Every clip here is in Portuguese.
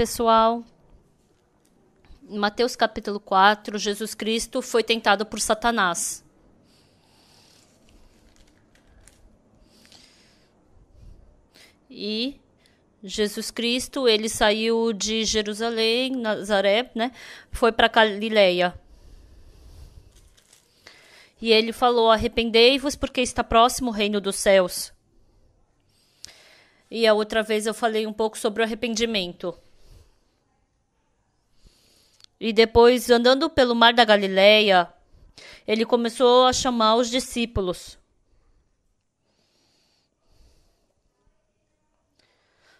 pessoal. Mateus capítulo 4, Jesus Cristo foi tentado por Satanás. E Jesus Cristo, ele saiu de Jerusalém, Nazaré, né? Foi para Galileia. E ele falou: Arrependei-vos, porque está próximo o reino dos céus. E a outra vez eu falei um pouco sobre o arrependimento. E depois, andando pelo mar da Galileia, ele começou a chamar os discípulos.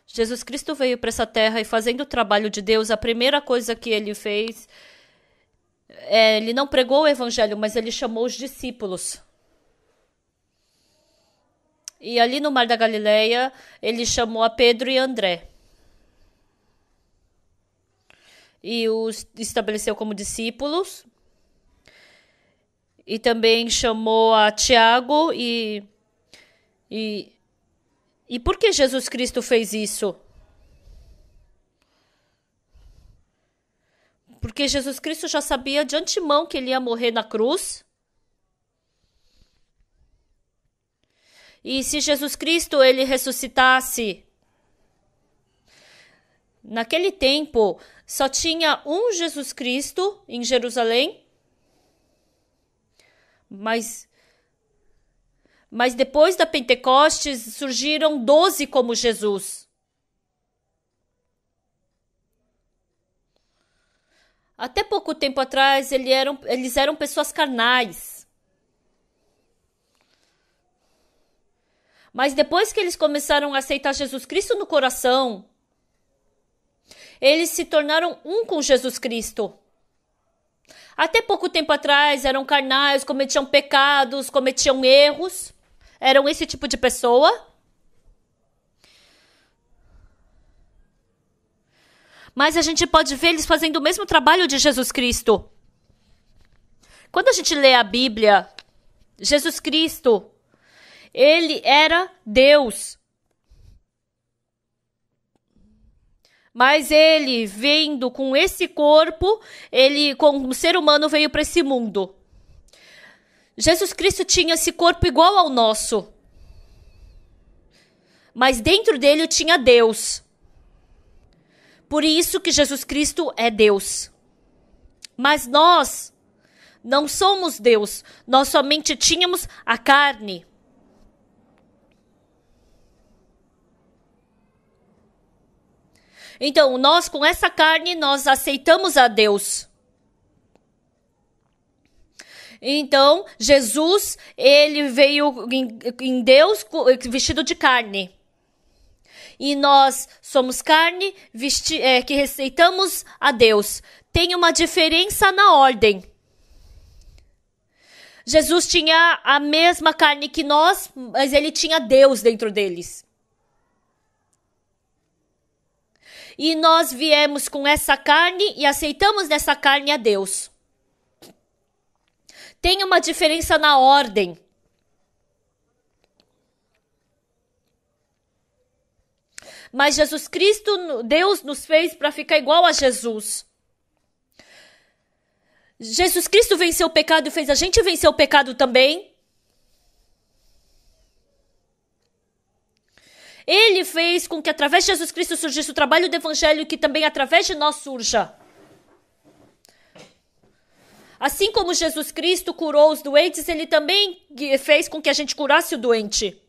Jesus Cristo veio para essa terra e fazendo o trabalho de Deus, a primeira coisa que ele fez, é, ele não pregou o evangelho, mas ele chamou os discípulos. E ali no Mar da Galileia, ele chamou a Pedro e André. e os estabeleceu como discípulos. E também chamou a Tiago e e e por que Jesus Cristo fez isso? Porque Jesus Cristo já sabia de antemão que ele ia morrer na cruz. E se Jesus Cristo ele ressuscitasse, naquele tempo só tinha um Jesus Cristo em Jerusalém. Mas mas depois da Pentecostes surgiram doze como Jesus. Até pouco tempo atrás eles eram, eles eram pessoas carnais. Mas depois que eles começaram a aceitar Jesus Cristo no coração, eles se tornaram um com Jesus Cristo. Até pouco tempo atrás eram carnais, cometiam pecados, cometiam erros. Eram esse tipo de pessoa. Mas a gente pode ver eles fazendo o mesmo trabalho de Jesus Cristo. Quando a gente lê a Bíblia, Jesus Cristo, ele era Deus. Mas ele, vendo com esse corpo, ele, como ser humano, veio para esse mundo. Jesus Cristo tinha esse corpo igual ao nosso. Mas dentro dele tinha Deus. Por isso que Jesus Cristo é Deus. Mas nós não somos Deus, nós somente tínhamos a carne. Então, nós com essa carne nós aceitamos a Deus. Então, Jesus, ele veio em, em Deus vestido de carne. E nós somos carne vesti é, que receitamos a Deus. Tem uma diferença na ordem. Jesus tinha a mesma carne que nós, mas ele tinha Deus dentro deles. e nós viemos com essa carne e aceitamos nessa carne a Deus. Tem uma diferença na ordem. Mas Jesus Cristo, Deus nos fez para ficar igual a Jesus. Jesus Cristo venceu o pecado e fez a gente vencer o pecado também. Ele fez com que através de Jesus Cristo surgisse o trabalho do Evangelho que também através de nós surja. Assim como Jesus Cristo curou os doentes, ele também fez com que a gente curasse o doente.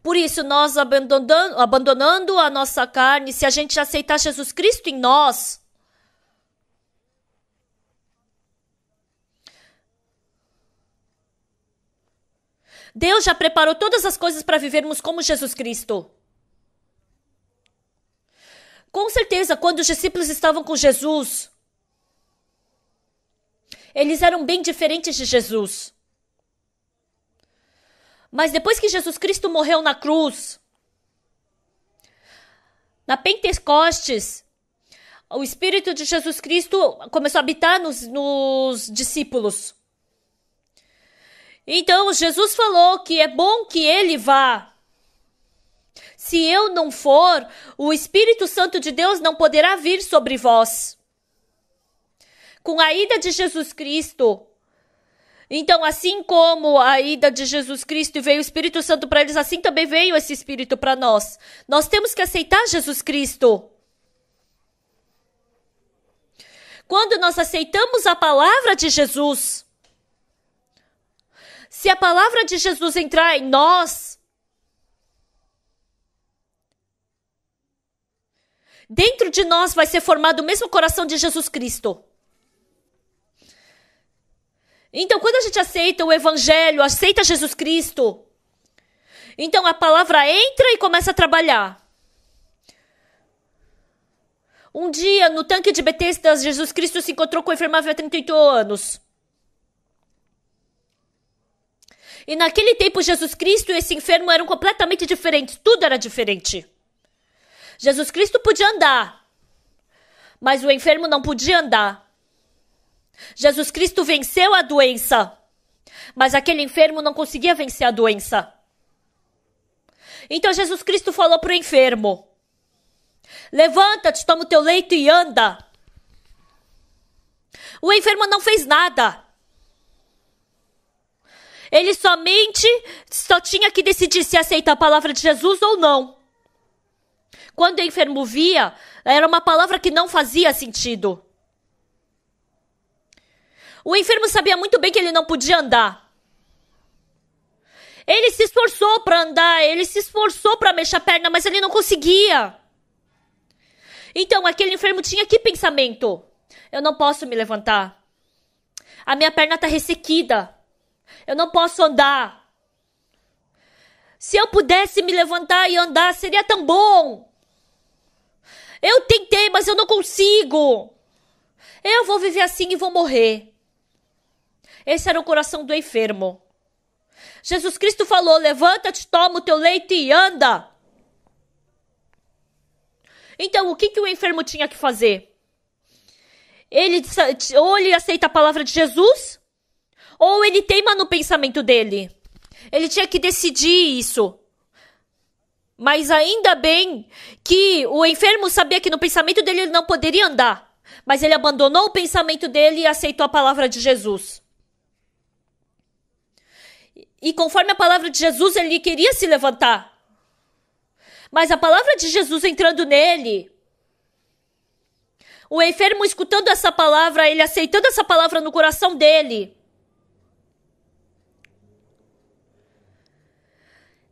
Por isso, nós abandonando, abandonando a nossa carne, se a gente aceitar Jesus Cristo em nós, Deus já preparou todas as coisas para vivermos como Jesus Cristo. Com certeza, quando os discípulos estavam com Jesus, eles eram bem diferentes de Jesus. Mas depois que Jesus Cristo morreu na cruz, na Pentecostes, o Espírito de Jesus Cristo começou a habitar nos, nos discípulos. Então Jesus falou que é bom que ele vá. Se eu não for, o Espírito Santo de Deus não poderá vir sobre vós. Com a ida de Jesus Cristo, então, assim como a ida de Jesus Cristo e veio o Espírito Santo para eles, assim também veio esse Espírito para nós. Nós temos que aceitar Jesus Cristo. Quando nós aceitamos a palavra de Jesus, se a palavra de Jesus entrar em nós, dentro de nós vai ser formado o mesmo coração de Jesus Cristo. Então, quando a gente aceita o Evangelho, aceita Jesus Cristo, então a palavra entra e começa a trabalhar. Um dia, no tanque de Betesda, Jesus Cristo se encontrou com o enfermável há 38 anos. E naquele tempo, Jesus Cristo e esse enfermo eram completamente diferentes. Tudo era diferente. Jesus Cristo podia andar, mas o enfermo não podia andar. Jesus Cristo venceu a doença, mas aquele enfermo não conseguia vencer a doença. Então Jesus Cristo falou para o enfermo: Levanta-te, toma o teu leito e anda. O enfermo não fez nada. Ele somente só tinha que decidir se aceitar a palavra de Jesus ou não. Quando o enfermo via, era uma palavra que não fazia sentido. O enfermo sabia muito bem que ele não podia andar. Ele se esforçou para andar, ele se esforçou para mexer a perna, mas ele não conseguia. Então, aquele enfermo tinha que pensamento? Eu não posso me levantar. A minha perna está ressequida. Eu não posso andar. Se eu pudesse me levantar e andar, seria tão bom. Eu tentei, mas eu não consigo. Eu vou viver assim e vou morrer. Esse era o coração do enfermo. Jesus Cristo falou: Levanta-te, toma o teu leite e anda. Então, o que, que o enfermo tinha que fazer? Ele, ou ele aceita a palavra de Jesus, ou ele teima no pensamento dele. Ele tinha que decidir isso. Mas ainda bem que o enfermo sabia que no pensamento dele ele não poderia andar. Mas ele abandonou o pensamento dele e aceitou a palavra de Jesus. E conforme a palavra de Jesus, ele queria se levantar. Mas a palavra de Jesus entrando nele, o enfermo escutando essa palavra, ele aceitando essa palavra no coração dele,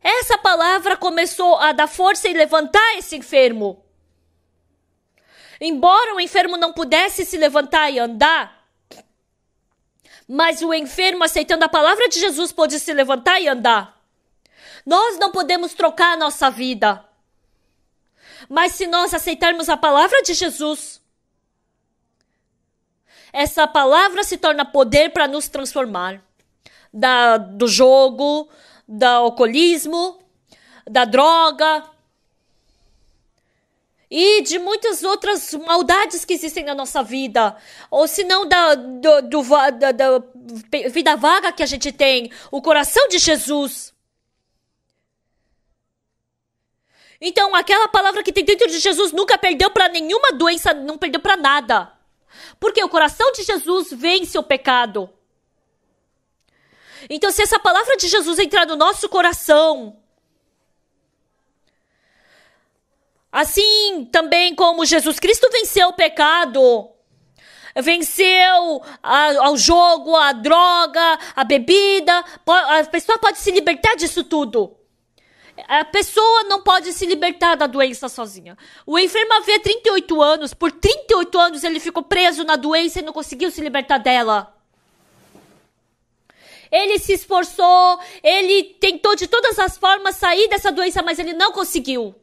Essa palavra começou a dar força e levantar esse enfermo. Embora o enfermo não pudesse se levantar e andar, mas o enfermo, aceitando a palavra de Jesus, pôde se levantar e andar. Nós não podemos trocar a nossa vida. Mas se nós aceitarmos a palavra de Jesus, essa palavra se torna poder para nos transformar da, do jogo, do alcoolismo, da droga e de muitas outras maldades que existem na nossa vida, ou se não da, do, do da, da vida vaga que a gente tem, o coração de Jesus. Então, aquela palavra que tem dentro de Jesus nunca perdeu para nenhuma doença, não perdeu para nada. Porque o coração de Jesus vence o pecado. Então, se essa palavra de Jesus entrar no nosso coração, assim também como Jesus Cristo venceu o pecado, venceu o ao jogo, a droga, a bebida, a pessoa pode se libertar disso tudo. A pessoa não pode se libertar da doença sozinha. O enfermo havia 38 anos, por 38 anos ele ficou preso na doença e não conseguiu se libertar dela. Ele se esforçou, ele tentou de todas as formas sair dessa doença, mas ele não conseguiu.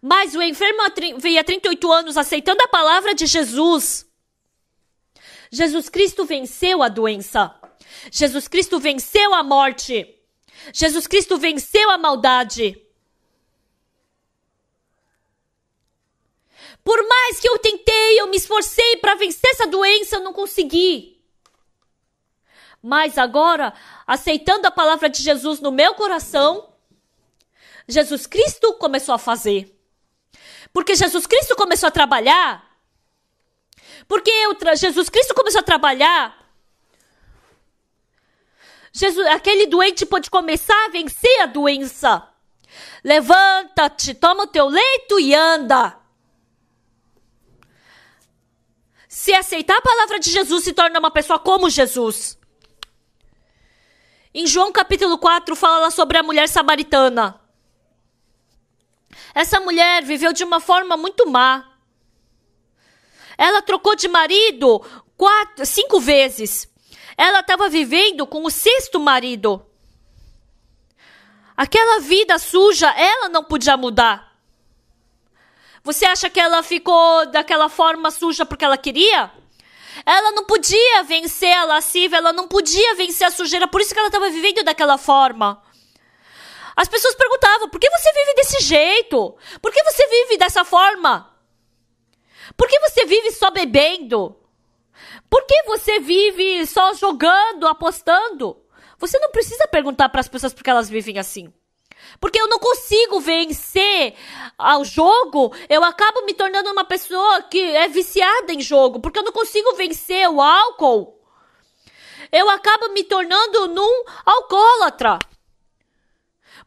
Mas o enfermo veio há 38 anos aceitando a palavra de Jesus. Jesus Cristo venceu a doença. Jesus Cristo venceu a morte. Jesus Cristo venceu a maldade. Por mais que eu tentei, eu me esforcei para vencer essa doença, eu não consegui. Mas agora, aceitando a palavra de Jesus no meu coração, Jesus Cristo começou a fazer. Porque Jesus Cristo começou a trabalhar. Porque tra Jesus Cristo começou a trabalhar. Jesus, aquele doente pode começar a vencer a doença. Levanta-te, toma o teu leito e anda. Se aceitar a palavra de Jesus, se torna uma pessoa como Jesus. Em João capítulo 4 fala sobre a mulher samaritana. Essa mulher viveu de uma forma muito má. Ela trocou de marido quatro, cinco vezes. Ela estava vivendo com o sexto marido. Aquela vida suja, ela não podia mudar. Você acha que ela ficou daquela forma suja porque ela queria? Ela não podia vencer a lasciva, ela não podia vencer a sujeira, por isso que ela estava vivendo daquela forma. As pessoas perguntavam: por que você vive desse jeito? Por que você vive dessa forma? Por que você vive só bebendo? Por que você vive só jogando, apostando? Você não precisa perguntar para as pessoas porque elas vivem assim. Porque eu não consigo vencer ao jogo, eu acabo me tornando uma pessoa que é viciada em jogo, porque eu não consigo vencer o álcool. Eu acabo me tornando num alcoólatra.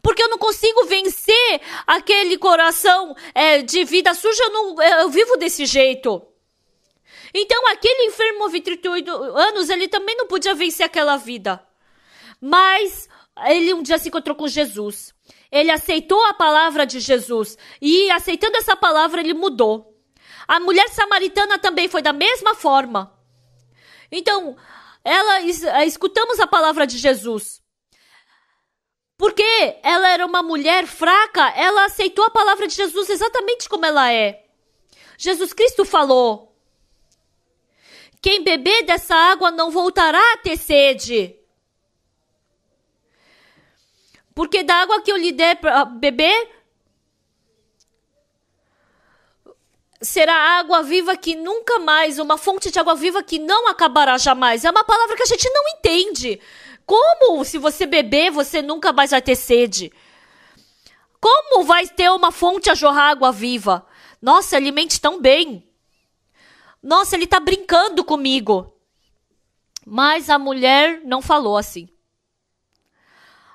Porque eu não consigo vencer aquele coração é, de vida suja, eu, não, é, eu vivo desse jeito. Então, aquele enfermo 38 anos, ele também não podia vencer aquela vida. Mas ele um dia se encontrou com Jesus. Ele aceitou a palavra de Jesus. E aceitando essa palavra, ele mudou. A mulher samaritana também foi da mesma forma. Então, ela eh, escutamos a palavra de Jesus. Porque ela era uma mulher fraca, ela aceitou a palavra de Jesus exatamente como ela é. Jesus Cristo falou: Quem beber dessa água não voltará a ter sede. Porque da água que eu lhe der para beber, será água viva que nunca mais, uma fonte de água viva que não acabará jamais. É uma palavra que a gente não entende. Como se você beber, você nunca mais vai ter sede? Como vai ter uma fonte a jorrar água viva? Nossa, ele mente tão bem. Nossa, ele está brincando comigo. Mas a mulher não falou assim.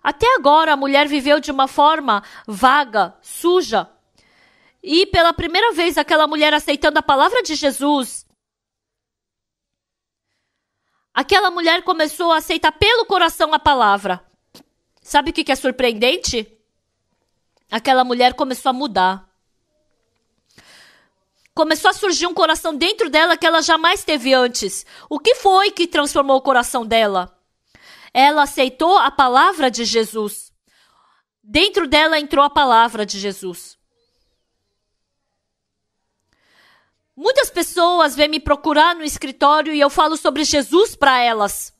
Até agora a mulher viveu de uma forma vaga, suja. E pela primeira vez aquela mulher aceitando a palavra de Jesus, aquela mulher começou a aceitar pelo coração a palavra. Sabe o que é surpreendente? Aquela mulher começou a mudar. Começou a surgir um coração dentro dela que ela jamais teve antes. O que foi que transformou o coração dela? ela aceitou a palavra de Jesus. Dentro dela entrou a palavra de Jesus. Muitas pessoas vêm me procurar no escritório e eu falo sobre Jesus para elas.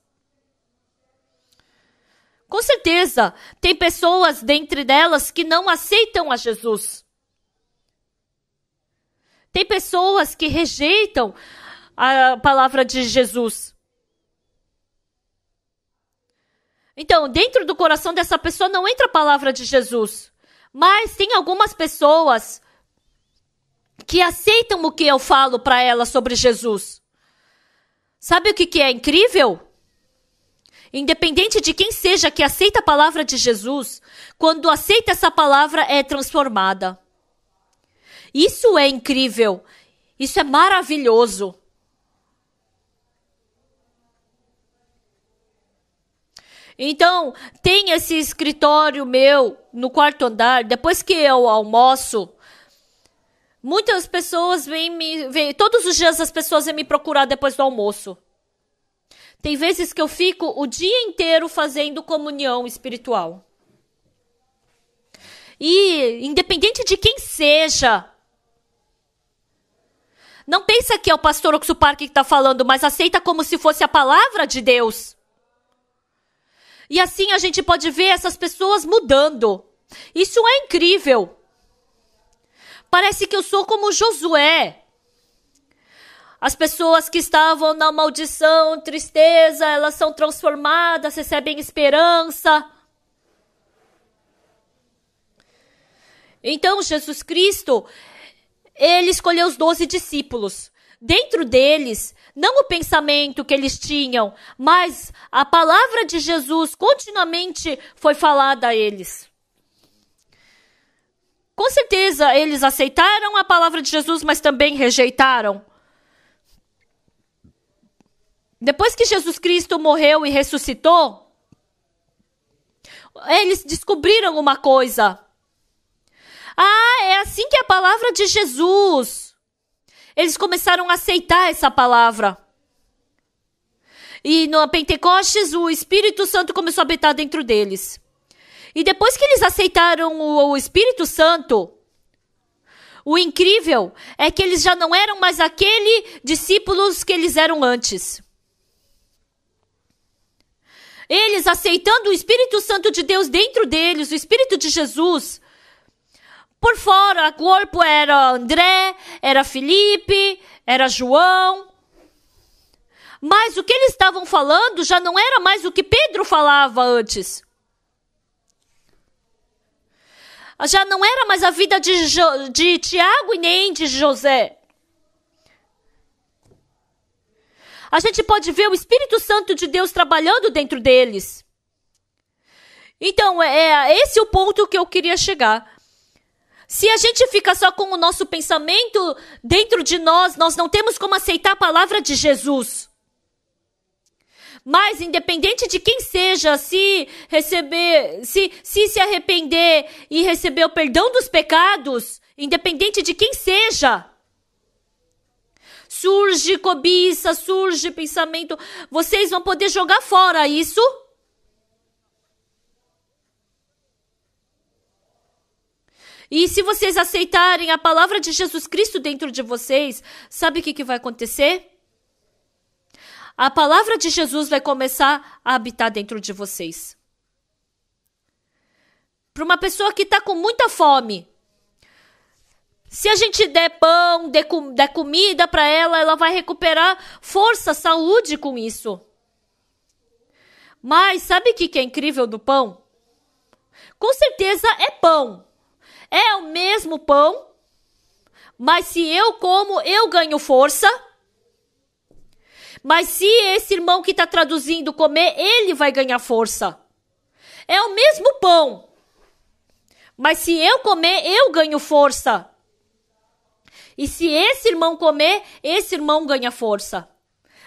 Com certeza, tem pessoas dentre delas que não aceitam a Jesus. Tem pessoas que rejeitam a palavra de Jesus. Então, dentro do coração dessa pessoa não entra a palavra de Jesus. Mas tem algumas pessoas que aceitam o que eu falo para elas sobre Jesus. Sabe o que, que é incrível? Independente de quem seja que aceita a palavra de Jesus, quando aceita essa palavra, é transformada. Isso é incrível. Isso é maravilhoso. Então, tem esse escritório meu no quarto andar, depois que eu almoço, muitas pessoas vêm me. Vêm, todos os dias as pessoas vêm me procurar depois do almoço. Tem vezes que eu fico o dia inteiro fazendo comunhão espiritual. E, independente de quem seja, não pensa que é o pastor Oxupark que está falando, mas aceita como se fosse a palavra de Deus. E assim a gente pode ver essas pessoas mudando. Isso é incrível. Parece que eu sou como Josué. As pessoas que estavam na maldição, tristeza, elas são transformadas, recebem esperança. Então, Jesus Cristo, ele escolheu os doze discípulos dentro deles, não o pensamento que eles tinham, mas a palavra de Jesus continuamente foi falada a eles. Com certeza eles aceitaram a palavra de Jesus, mas também rejeitaram. Depois que Jesus Cristo morreu e ressuscitou, eles descobriram uma coisa. Ah, é assim que é a palavra de Jesus. Eles começaram a aceitar essa palavra. E no Pentecostes, o Espírito Santo começou a habitar dentro deles. E depois que eles aceitaram o, o Espírito Santo, o incrível é que eles já não eram mais aquele discípulos que eles eram antes. Eles aceitando o Espírito Santo de Deus dentro deles, o Espírito de Jesus, por fora. O corpo era André, era Felipe, era João. Mas o que eles estavam falando já não era mais o que Pedro falava antes. Já não era mais a vida de, jo de Tiago e nem de José. A gente pode ver o Espírito Santo de Deus trabalhando dentro deles. Então, é, é esse é o ponto que eu queria chegar. Se a gente fica só com o nosso pensamento dentro de nós, nós não temos como aceitar a palavra de Jesus. Mas independente de quem seja, se receber, se se, se arrepender e receber o perdão dos pecados, independente de quem seja, surge cobiça, surge pensamento, vocês vão poder jogar fora isso? E se vocês aceitarem a palavra de Jesus Cristo dentro de vocês, sabe o que, que vai acontecer? A palavra de Jesus vai começar a habitar dentro de vocês. Para uma pessoa que está com muita fome, se a gente der pão, der, com, der comida para ela, ela vai recuperar força, saúde com isso. Mas sabe o que, que é incrível do pão? Com certeza é pão. É o mesmo pão, mas se eu como, eu ganho força. Mas se esse irmão que está traduzindo comer, ele vai ganhar força. É o mesmo pão. Mas se eu comer, eu ganho força. E se esse irmão comer, esse irmão ganha força.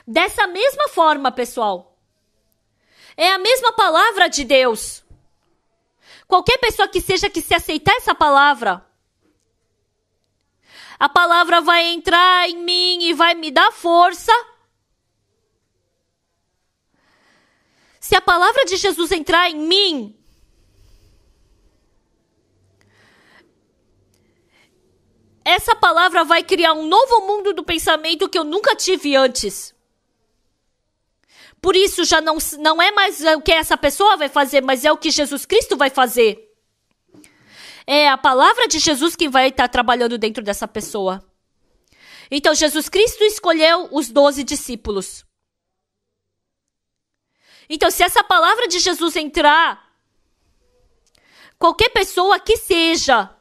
Dessa mesma forma, pessoal. É a mesma palavra de Deus. Qualquer pessoa que seja que se aceitar essa palavra, a palavra vai entrar em mim e vai me dar força. Se a palavra de Jesus entrar em mim, essa palavra vai criar um novo mundo do pensamento que eu nunca tive antes. Por isso já não, não é mais o que essa pessoa vai fazer, mas é o que Jesus Cristo vai fazer. É a palavra de Jesus quem vai estar trabalhando dentro dessa pessoa. Então Jesus Cristo escolheu os doze discípulos. Então, se essa palavra de Jesus entrar, qualquer pessoa que seja,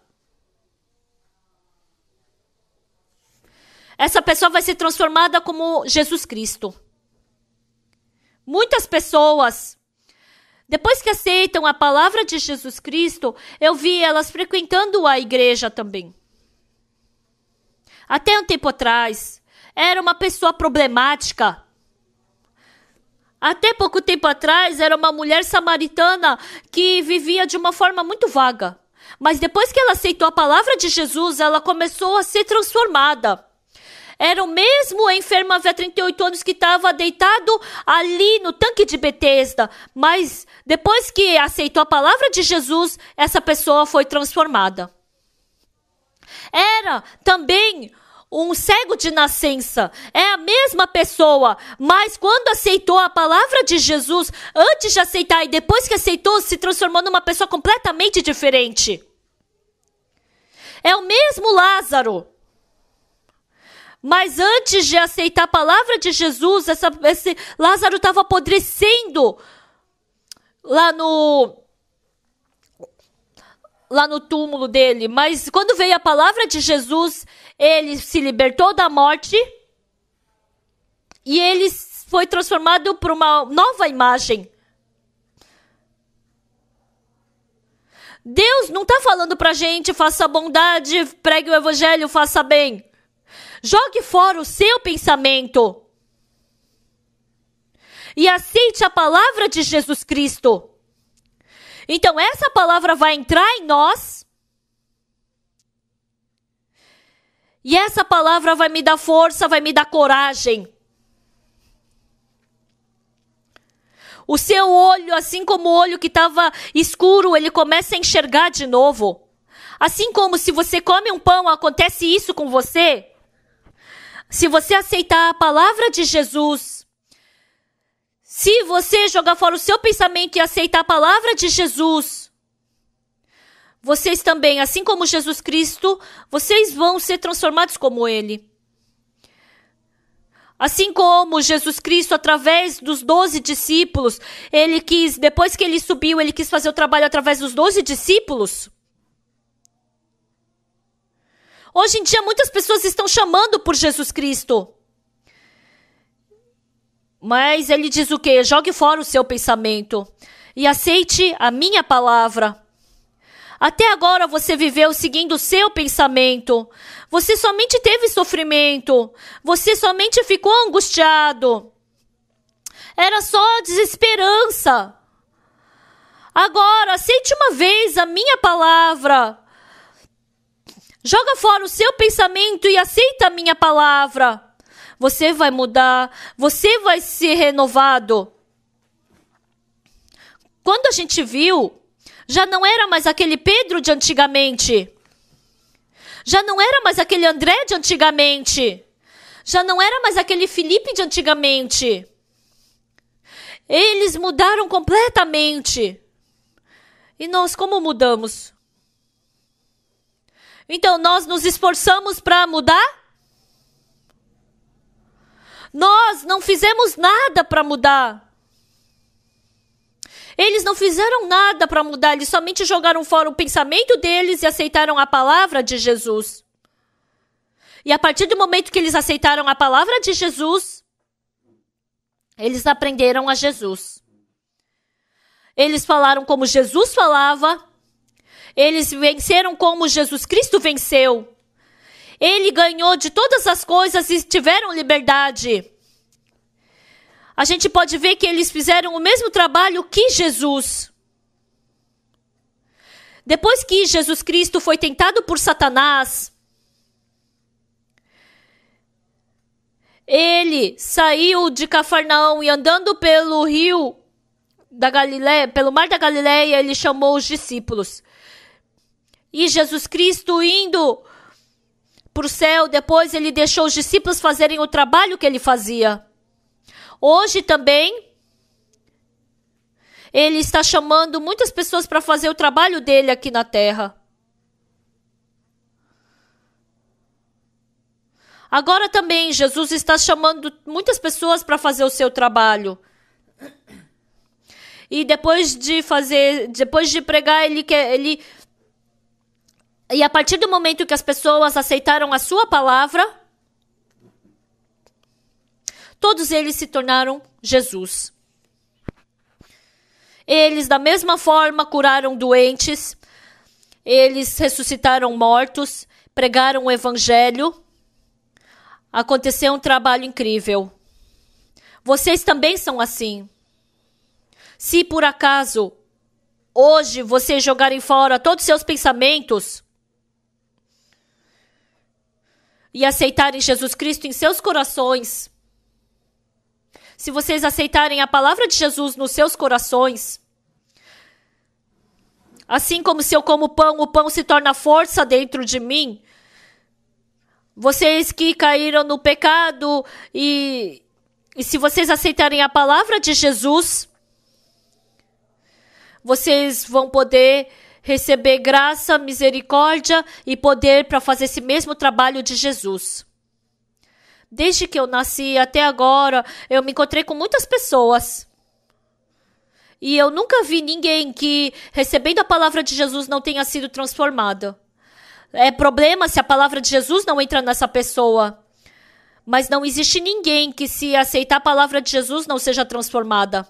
essa pessoa vai ser transformada como Jesus Cristo. Muitas pessoas. Depois que aceitam a palavra de Jesus Cristo, eu vi elas frequentando a igreja também. Até um tempo atrás, era uma pessoa problemática. Até pouco tempo atrás, era uma mulher samaritana que vivia de uma forma muito vaga. Mas depois que ela aceitou a palavra de Jesus, ela começou a ser transformada era o mesmo enfermo havia 38 anos que estava deitado ali no tanque de Betesda, mas depois que aceitou a palavra de Jesus, essa pessoa foi transformada. Era também um cego de nascença. É a mesma pessoa, mas quando aceitou a palavra de Jesus, antes de aceitar e depois que aceitou, se transformou numa pessoa completamente diferente. É o mesmo Lázaro. Mas antes de aceitar a palavra de Jesus, essa, esse Lázaro estava apodrecendo lá no lá no túmulo dele. Mas quando veio a palavra de Jesus, ele se libertou da morte e ele foi transformado para uma nova imagem. Deus não está falando para a gente, faça bondade, pregue o evangelho, faça bem. Jogue fora o seu pensamento. E aceite a palavra de Jesus Cristo. Então, essa palavra vai entrar em nós. E essa palavra vai me dar força, vai me dar coragem. O seu olho, assim como o olho que estava escuro, ele começa a enxergar de novo. Assim como se você come um pão, acontece isso com você se você aceitar a palavra de Jesus, se você jogar fora o seu pensamento e aceitar a palavra de Jesus, vocês também, assim como Jesus Cristo, vocês vão ser transformados como Ele. Assim como Jesus Cristo, através dos doze discípulos, ele quis, depois que ele subiu, ele quis fazer o trabalho através dos doze discípulos. Hoje em dia, muitas pessoas estão chamando por Jesus Cristo. Mas ele diz o quê? Jogue fora o seu pensamento e aceite a minha palavra. Até agora você viveu seguindo o seu pensamento. Você somente teve sofrimento. Você somente ficou angustiado. Era só desesperança. Agora, aceite uma vez a minha palavra. Joga fora o seu pensamento e aceita a minha palavra. Você vai mudar, você vai ser renovado. Quando a gente viu, já não era mais aquele Pedro de antigamente. Já não era mais aquele André de antigamente. Já não era mais aquele Felipe de antigamente. Eles mudaram completamente. E nós como mudamos? Então nós nos esforçamos para mudar? Nós não fizemos nada para mudar. Eles não fizeram nada para mudar, eles somente jogaram fora o pensamento deles e aceitaram a palavra de Jesus. E a partir do momento que eles aceitaram a palavra de Jesus, eles aprenderam a Jesus. Eles falaram como Jesus falava, eles venceram como Jesus Cristo venceu. Ele ganhou de todas as coisas e tiveram liberdade. A gente pode ver que eles fizeram o mesmo trabalho que Jesus. Depois que Jesus Cristo foi tentado por Satanás, ele saiu de Cafarnaum e andando pelo rio da Galileia, pelo mar da Galileia, ele chamou os discípulos. E Jesus Cristo indo para o céu, depois ele deixou os discípulos fazerem o trabalho que ele fazia. Hoje também, ele está chamando muitas pessoas para fazer o trabalho dele aqui na terra. Agora também, Jesus está chamando muitas pessoas para fazer o seu trabalho. E depois de fazer, depois de pregar, ele quer, ele e a partir do momento que as pessoas aceitaram a sua palavra, todos eles se tornaram Jesus. Eles, da mesma forma, curaram doentes, eles ressuscitaram mortos, pregaram o evangelho. Aconteceu um trabalho incrível. Vocês também são assim. Se por acaso hoje vocês jogarem fora todos os seus pensamentos, e aceitarem Jesus Cristo em seus corações, se vocês aceitarem a palavra de Jesus nos seus corações, assim como se eu como pão, o pão se torna força dentro de mim, vocês que caíram no pecado e, e se vocês aceitarem a palavra de Jesus, vocês vão poder receber graça, misericórdia e poder para fazer esse mesmo trabalho de Jesus. Desde que eu nasci até agora, eu me encontrei com muitas pessoas. E eu nunca vi ninguém que, recebendo a palavra de Jesus, não tenha sido transformado. É problema se a palavra de Jesus não entra nessa pessoa. Mas não existe ninguém que, se aceitar a palavra de Jesus, não seja transformada.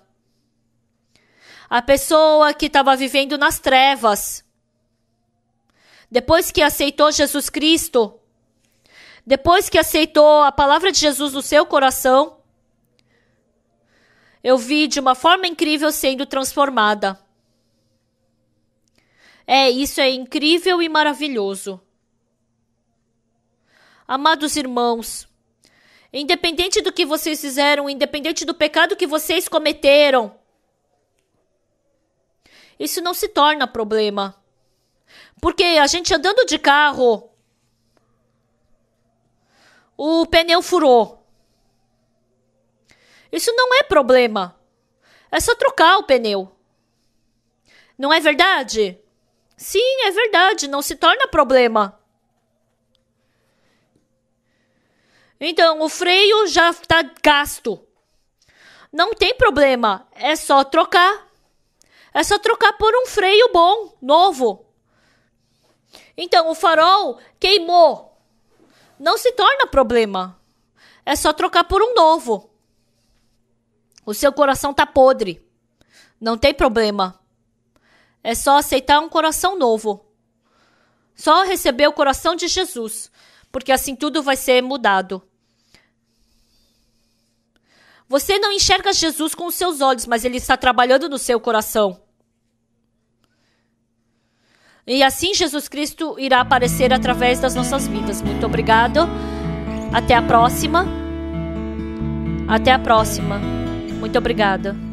A pessoa que estava vivendo nas trevas. Depois que aceitou Jesus Cristo, depois que aceitou a palavra de Jesus no seu coração, eu vi de uma forma incrível sendo transformada. É, isso é incrível e maravilhoso. Amados irmãos, independente do que vocês fizeram, independente do pecado que vocês cometeram, isso não se torna problema. Porque a gente andando de carro, o pneu furou. Isso não é problema. É só trocar o pneu. Não é verdade? Sim, é verdade, não se torna problema. Então, o freio já está gasto. Não tem problema, é só trocar. É só trocar por um freio bom, novo. Então, o farol queimou. Não se torna problema. É só trocar por um novo. O seu coração tá podre. Não tem problema. É só aceitar um coração novo. Só receber o coração de Jesus, porque assim tudo vai ser mudado. Você não enxerga Jesus com os seus olhos, mas ele está trabalhando no seu coração. E assim Jesus Cristo irá aparecer através das nossas vidas. Muito obrigado. Até a próxima. Até a próxima. Muito obrigada.